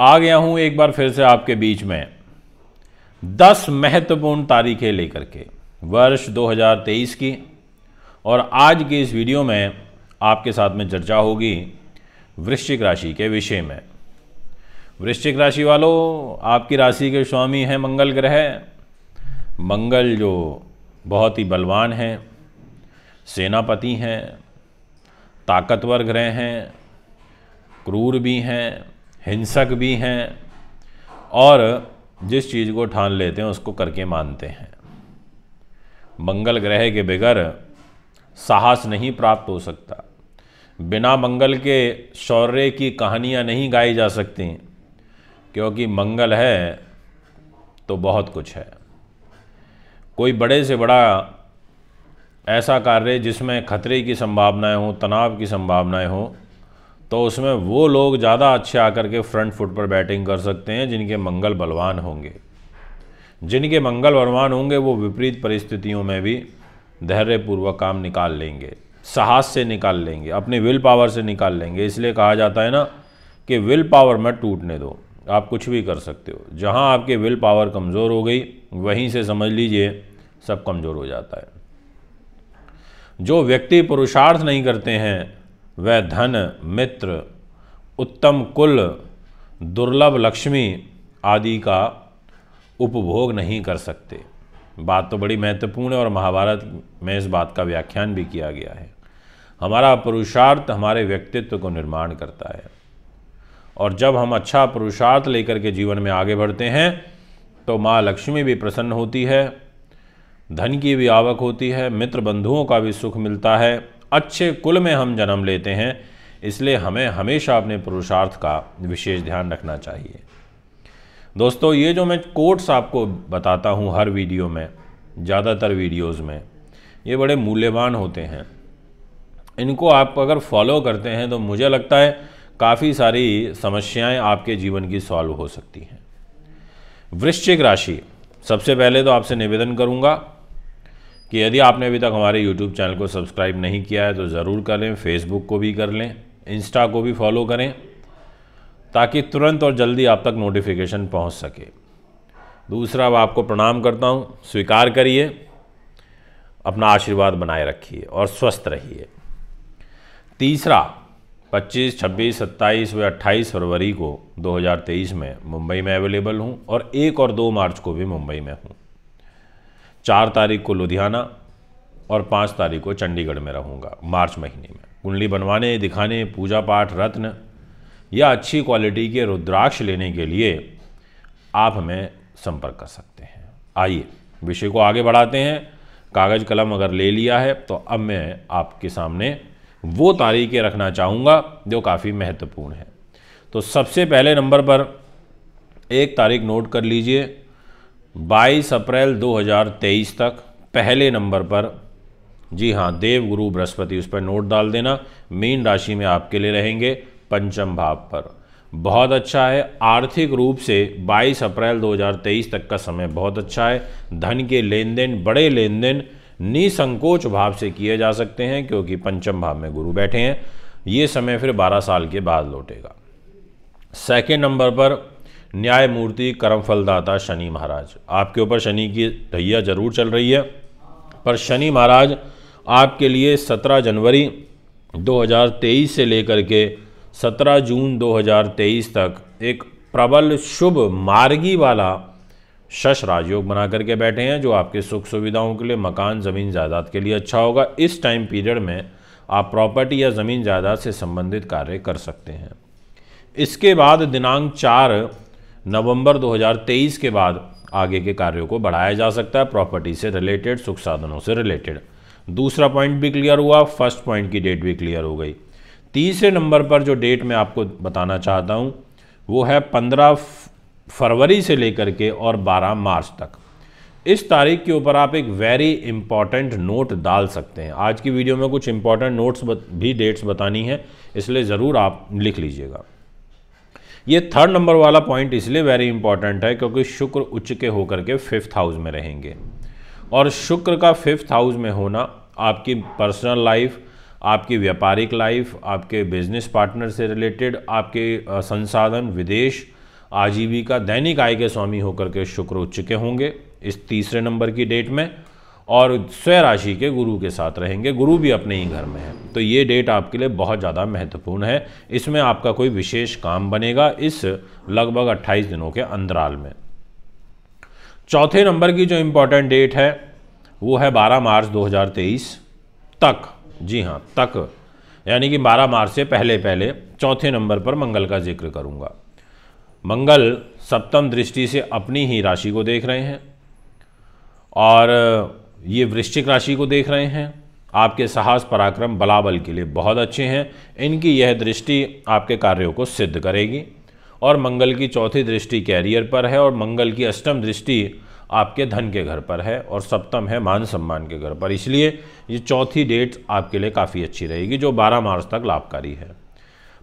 आ गया हूं एक बार फिर से आपके बीच में दस महत्वपूर्ण तारीखें लेकर के वर्ष 2023 की और आज के इस वीडियो में आपके साथ में चर्चा होगी वृश्चिक राशि के विषय में वृश्चिक राशि वालों आपकी राशि के स्वामी हैं मंगल ग्रह मंगल जो बहुत ही बलवान हैं सेनापति हैं ताकतवर ग्रह हैं क्रूर भी हैं हिंसक भी हैं और जिस चीज़ को ठान लेते हैं उसको करके मानते हैं मंगल ग्रह के बगैर साहस नहीं प्राप्त हो सकता बिना मंगल के शौर्य की कहानियाँ नहीं गाई जा सकती क्योंकि मंगल है तो बहुत कुछ है कोई बड़े से बड़ा ऐसा कार्य जिसमें खतरे की संभावनाएं हों तनाव की संभावनाएं हों तो उसमें वो लोग ज़्यादा अच्छे आकर के फ्रंट फुट पर बैटिंग कर सकते हैं जिनके मंगल बलवान होंगे जिनके मंगल बलवान होंगे वो विपरीत परिस्थितियों में भी धैर्यपूर्वक काम निकाल लेंगे साहस से निकाल लेंगे अपने विल पावर से निकाल लेंगे इसलिए कहा जाता है ना कि विल पावर मत टूटने दो आप कुछ भी कर सकते हो जहाँ आपके विल पावर कमज़ोर हो गई वहीं से समझ लीजिए सब कमज़ोर हो जाता है जो व्यक्ति पुरुषार्थ नहीं करते हैं वह धन मित्र उत्तम कुल दुर्लभ लक्ष्मी आदि का उपभोग नहीं कर सकते बात तो बड़ी महत्वपूर्ण है और महाभारत में इस बात का व्याख्यान भी किया गया है हमारा पुरुषार्थ हमारे व्यक्तित्व को निर्माण करता है और जब हम अच्छा पुरुषार्थ लेकर के जीवन में आगे बढ़ते हैं तो माँ लक्ष्मी भी प्रसन्न होती है धन की भी आवक होती है मित्र बंधुओं का भी सुख मिलता है अच्छे कुल में हम जन्म लेते हैं इसलिए हमें हमेशा अपने पुरुषार्थ का विशेष ध्यान रखना चाहिए दोस्तों ये जो मैं कोट्स आपको बताता हूँ हर वीडियो में ज़्यादातर वीडियोस में ये बड़े मूल्यवान होते हैं इनको आप अगर फॉलो करते हैं तो मुझे लगता है काफ़ी सारी समस्याएं आपके जीवन की सॉल्व हो सकती हैं वृश्चिक राशि सबसे पहले तो आपसे निवेदन करूंगा कि यदि आपने अभी तक हमारे यूट्यूब चैनल को सब्सक्राइब नहीं किया है तो ज़रूर करें फेसबुक को भी कर लें इंस्टा को भी फॉलो करें ताकि तुरंत और जल्दी आप तक नोटिफिकेशन पहुंच सके दूसरा अब आपको प्रणाम करता हूं, स्वीकार करिए अपना आशीर्वाद बनाए रखिए और स्वस्थ रहिए तीसरा 25, 26, 27 व 28 फरवरी को 2023 में मुंबई में अवेलेबल हूं और एक और दो मार्च को भी मुंबई में हूं चार तारीख को लुधियाना और पाँच तारीख को चंडीगढ़ में रहूँगा मार्च महीने में कुंडली बनवाने दिखाने पूजा पाठ रत्न या अच्छी क्वालिटी के रुद्राक्ष लेने के लिए आप हमें संपर्क कर सकते हैं आइए विषय को आगे बढ़ाते हैं कागज़ कलम अगर ले लिया है तो अब मैं आपके सामने वो तारीखें रखना चाहूँगा जो काफ़ी महत्वपूर्ण है तो सबसे पहले नंबर पर एक तारीख नोट कर लीजिए 22 अप्रैल 2023 तक पहले नंबर पर जी हाँ देव गुरु बृहस्पति उस पर नोट डाल देना मीन राशि में आपके लिए रहेंगे पंचम भाव पर बहुत अच्छा है आर्थिक रूप से 22 अप्रैल 2023 तक का समय बहुत अच्छा है धन के लेन देन बड़े लेन देन निसंकोच भाव से किए जा सकते हैं क्योंकि पंचम भाव में गुरु बैठे हैं ये समय फिर 12 साल के बाद लौटेगा सेकेंड नंबर पर न्यायमूर्ति कर्मफलदाता शनि महाराज आपके ऊपर शनि की ढैया जरूर चल रही है पर शनि महाराज आपके लिए 17 जनवरी 2023 से लेकर के 17 जून 2023 तक एक प्रबल शुभ मार्गी वाला शश राजयोग बना करके बैठे हैं जो आपके सुख सुविधाओं के लिए मकान ज़मीन जायदाद के लिए अच्छा होगा इस टाइम पीरियड में आप प्रॉपर्टी या ज़मीन जायदाद से संबंधित कार्य कर सकते हैं इसके बाद दिनांक चार नवंबर 2023 के बाद आगे के कार्यों को बढ़ाया जा सकता है प्रॉपर्टी से रिलेटेड सुख साधनों से रिलेटेड दूसरा पॉइंट भी क्लियर हुआ फर्स्ट पॉइंट की डेट भी क्लियर हो गई तीसरे नंबर पर जो डेट मैं आपको बताना चाहता हूँ वो है पंद्रह फरवरी से लेकर के और बारह मार्च तक इस तारीख के ऊपर आप एक वेरी इंपॉर्टेंट नोट डाल सकते हैं आज की वीडियो में कुछ इंपॉर्टेंट नोट्स भी डेट्स बतानी है इसलिए ज़रूर आप लिख लीजिएगा ये थर्ड नंबर वाला पॉइंट इसलिए वेरी इंपॉर्टेंट है क्योंकि शुक्र उच्च के होकर के फिफ्थ हाउस में रहेंगे और शुक्र का फिफ्थ हाउस में होना आपकी पर्सनल लाइफ आपकी व्यापारिक लाइफ आपके बिजनेस पार्टनर से रिलेटेड आपके संसाधन विदेश आजीविका दैनिक आय के स्वामी होकर के शुक्र उच्च के होंगे इस तीसरे नंबर की डेट में और स्वय राशि के गुरु के साथ रहेंगे गुरु भी अपने ही घर में है तो ये डेट आपके लिए बहुत ज़्यादा महत्वपूर्ण है इसमें आपका कोई विशेष काम बनेगा इस लगभग 28 दिनों के अंतराल में चौथे नंबर की जो इम्पोर्टेंट डेट है वो है 12 मार्च 2023 तक जी हाँ तक यानी कि 12 मार्च से पहले पहले चौथे नंबर पर मंगल का जिक्र करूँगा मंगल सप्तम दृष्टि से अपनी ही राशि को देख रहे हैं और ये वृश्चिक राशि को देख रहे हैं आपके साहस पराक्रम बलाबल के लिए बहुत अच्छे हैं इनकी यह दृष्टि आपके कार्यों को सिद्ध करेगी और मंगल की चौथी दृष्टि कैरियर पर है और मंगल की अष्टम दृष्टि आपके धन के घर पर है और सप्तम है मान सम्मान के घर पर इसलिए ये चौथी डेट आपके लिए काफ़ी अच्छी रहेगी जो 12 मार्च तक लाभकारी है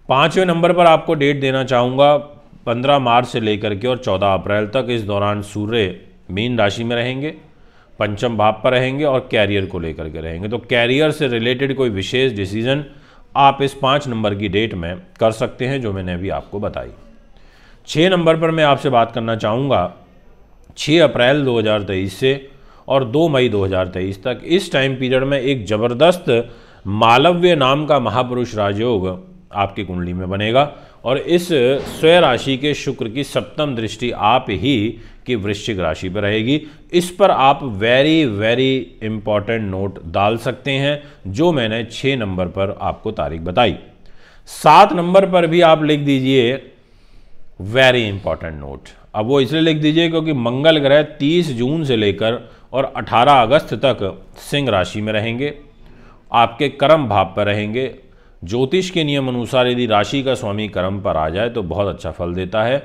पाँचवें नंबर पर आपको डेट देना चाहूँगा 15 मार्च से लेकर के और 14 अप्रैल तक इस दौरान सूर्य मीन राशि में रहेंगे पंचम भाव पर रहेंगे और कैरियर को लेकर के रहेंगे तो कैरियर से रिलेटेड कोई विशेष डिसीजन आप इस पाँच नंबर की डेट में कर सकते हैं जो मैंने अभी आपको बताई छः नंबर पर मैं आपसे बात करना चाहूँगा छः अप्रैल 2023 से और दो मई 2023 तक इस टाइम पीरियड में एक ज़बरदस्त मालव्य नाम का महापुरुष राजयोग आपकी कुंडली में बनेगा और इस स्वय राशि के शुक्र की सप्तम दृष्टि आप ही की वृश्चिक राशि पर रहेगी इस पर आप वेरी वेरी इंपॉर्टेंट नोट डाल सकते हैं जो मैंने छः नंबर पर आपको तारीख बताई सात नंबर पर भी आप लिख दीजिए वेरी इंपॉर्टेंट नोट अब वो इसलिए लिख दीजिए क्योंकि मंगल ग्रह 30 जून से लेकर और 18 अगस्त तक सिंह राशि में रहेंगे आपके कर्म भाव पर रहेंगे ज्योतिष के नियम अनुसार यदि राशि का स्वामी कर्म पर आ जाए तो बहुत अच्छा फल देता है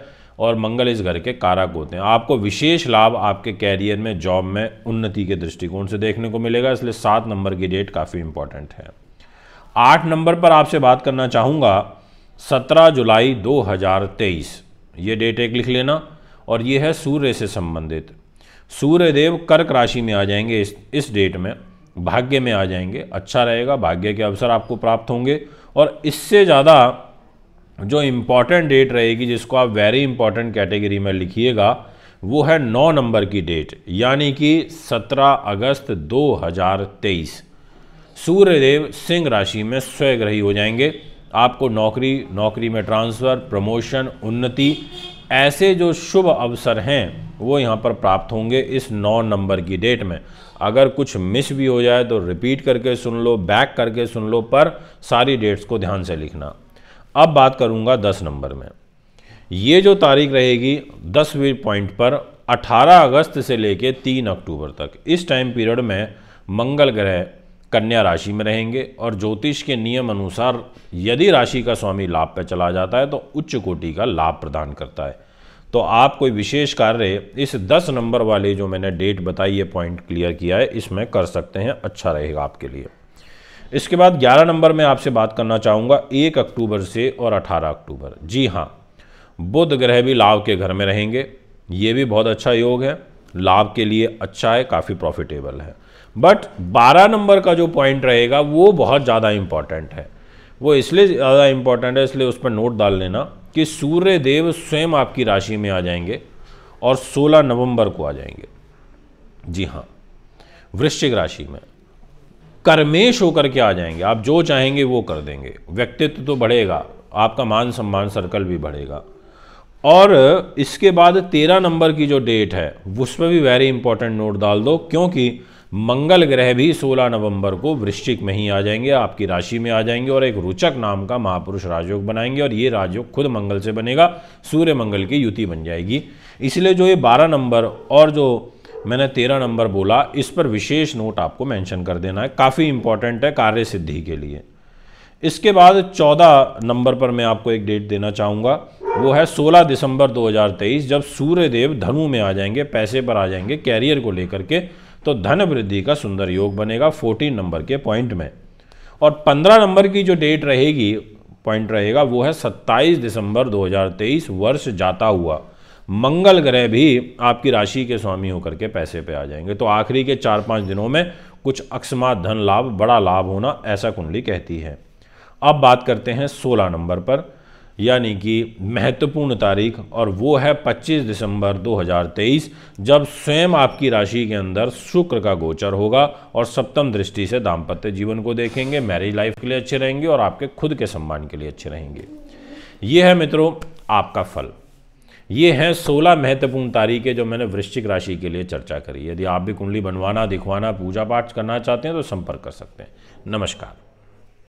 और मंगल इस घर के कारक होते हैं आपको विशेष लाभ आपके कैरियर में जॉब में उन्नति के दृष्टिकोण से देखने को मिलेगा इसलिए सात नंबर की डेट काफ़ी इंपॉर्टेंट है आठ नंबर पर आपसे बात करना चाहूँगा सत्रह जुलाई दो हज़ार तेईस ये डेट एक लिख लेना और ये है सूर्य से संबंधित सूर्यदेव कर्क राशि में आ जाएंगे इस इस डेट में भाग्य में आ जाएंगे अच्छा रहेगा भाग्य के अवसर आपको प्राप्त होंगे और इससे ज़्यादा जो इम्पॉर्टेंट डेट रहेगी जिसको आप वेरी इंपॉर्टेंट कैटेगरी में लिखिएगा वो है नौ नंबर की डेट यानी कि 17 अगस्त 2023 सूर्यदेव सिंह राशि में स्वग्रही हो जाएंगे आपको नौकरी नौकरी में ट्रांसफ़र प्रमोशन उन्नति ऐसे जो शुभ अवसर हैं वो यहाँ पर प्राप्त होंगे इस नौ नंबर की डेट में अगर कुछ मिस भी हो जाए तो रिपीट करके सुन लो बैक करके सुन लो पर सारी डेट्स को ध्यान से लिखना अब बात करूँगा दस नंबर में ये जो तारीख रहेगी दसवीं पॉइंट पर 18 अगस्त से लेकर 3 अक्टूबर तक इस टाइम पीरियड में मंगल ग्रह कन्या राशि में रहेंगे और ज्योतिष के नियम अनुसार यदि राशि का स्वामी लाभ पर चला जाता है तो उच्च कोटि का लाभ प्रदान करता है तो आप कोई विशेष कार्य इस दस नंबर वाले जो मैंने डेट बताई ये पॉइंट क्लियर किया है इसमें कर सकते हैं अच्छा रहेगा आपके लिए इसके बाद 11 नंबर में आपसे बात करना चाहूँगा 1 अक्टूबर से और 18 अक्टूबर जी हाँ बुध ग्रह भी लाभ के घर में रहेंगे ये भी बहुत अच्छा योग है लाभ के लिए अच्छा है काफ़ी प्रॉफिटेबल है बट 12 नंबर का जो पॉइंट रहेगा वो बहुत ज़्यादा इम्पॉर्टेंट है वो इसलिए ज़्यादा इम्पॉर्टेंट है इसलिए उस पर नोट डाल लेना कि सूर्य देव स्वयं आपकी राशि में आ जाएंगे और 16 नवंबर को आ जाएंगे जी हाँ वृश्चिक राशि में कर्मेश होकर के आ जाएंगे आप जो चाहेंगे वो कर देंगे व्यक्तित्व तो बढ़ेगा आपका मान सम्मान सर्कल भी बढ़ेगा और इसके बाद तेरह नंबर की जो डेट है उसमें भी वेरी इंपॉर्टेंट नोट डाल दो क्योंकि मंगल ग्रह भी 16 नवंबर को वृश्चिक में ही आ जाएंगे आपकी राशि में आ जाएंगे और एक रुचक नाम का महापुरुष राजयोग बनाएंगे और ये राजयोग खुद मंगल से बनेगा सूर्य मंगल की युति बन जाएगी इसलिए जो ये 12 नंबर और जो मैंने 13 नंबर बोला इस पर विशेष नोट आपको मेंशन कर देना है काफ़ी इंपॉर्टेंट है कार्य सिद्धि के लिए इसके बाद चौदह नंबर पर मैं आपको एक डेट देना चाहूँगा वो है 16 दिसंबर 2023 जब सूर्य देव धनु में आ जाएंगे पैसे पर आ जाएंगे कैरियर को लेकर के तो धन वृद्धि का सुंदर योग बनेगा फोर्टीन नंबर के पॉइंट में और पंद्रह नंबर की जो डेट रहेगी पॉइंट रहेगा वो है सत्ताईस दिसंबर 2023 वर्ष जाता हुआ मंगल ग्रह भी आपकी राशि के स्वामी होकर के पैसे पे आ जाएंगे तो आखिरी के चार पाँच दिनों में कुछ अकस्मात धन लाभ बड़ा लाभ होना ऐसा कुंडली कहती है अब बात करते हैं सोलह नंबर पर यानी कि महत्वपूर्ण तारीख और वो है 25 दिसंबर 2023 जब स्वयं आपकी राशि के अंदर शुक्र का गोचर होगा और सप्तम दृष्टि से दाम्पत्य जीवन को देखेंगे मैरिज लाइफ के लिए अच्छे रहेंगे और आपके खुद के सम्मान के लिए अच्छे रहेंगे ये है मित्रों आपका फल ये हैं सोलह महत्वपूर्ण तारीखें जो मैंने वृश्चिक राशि के लिए चर्चा करी यदि आप भी कुंडली बनवाना दिखवाना पूजा पाठ करना चाहते हैं तो संपर्क कर सकते हैं नमस्कार